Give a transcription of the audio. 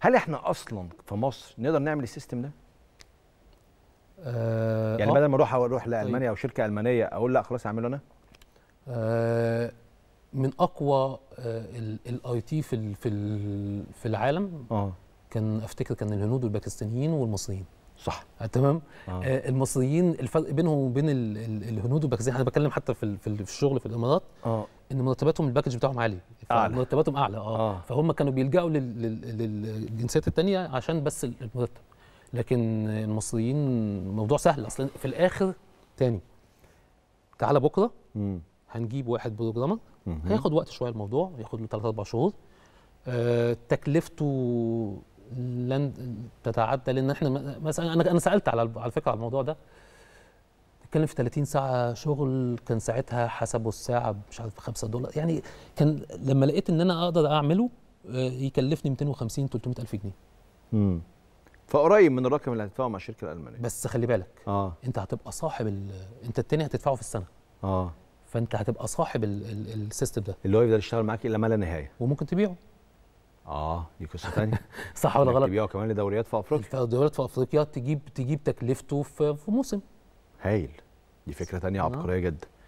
هل احنا اصلا في مصر نقدر نعمل السيستم ده؟ آه يعني آه. بدل ما اروح اروح طيب. لالمانيا او شركه المانيه اقول لا خلاص اعمله انا؟ آه من اقوى آه، الاي تي في في العالم آه. كان افتكر كان الهنود والباكستانيين والمصريين صح آه، تمام آه. آه المصريين الفرق بينهم وبين الهنود والباكستانيين يعني انا بتكلم حتى في, في الشغل في الامارات آه. ان مرتباتهم الباكج بتاعهم عالي اعلى مرتباتهم اعلى آه. آه. فهم كانوا بيلجأوا للجنسيات الثانيه عشان بس المرتب لكن المصريين الموضوع سهل اصلا في الاخر تاني تعالى بكره م. هنجيب واحد بروجرامر هياخد وقت شويه الموضوع ياخد له ثلاث اربع شهور آه تكلفته لن تتعدى لان احنا مثلا انا انا سالت على على فكره على الموضوع ده كان في 30 ساعه شغل كان ساعتها حسبوا الساعه مش عارف 5 دولار يعني كان لما لقيت ان انا اقدر اعمله آه، يكلفني 250 300 الف جنيه امم فقريب من الرقم اللي هتدفعه مع الشركه الالمانيه بس خلي بالك اه انت هتبقى صاحب ال... انت التاني هتدفعه في السنه اه فانت هتبقى صاحب السيستم ده اللي هو يفضل يشتغل معاك الى ما لا نهايه وممكن تبيعه اه دي قصه ثانيه صح ولا غلط؟ تبيعه كمان لدوريات في افريقيا دوريات في افريقيا تجيب تجيب تكلفته في موسم هايل دي فكره ثانيه آه. عبقريه جدا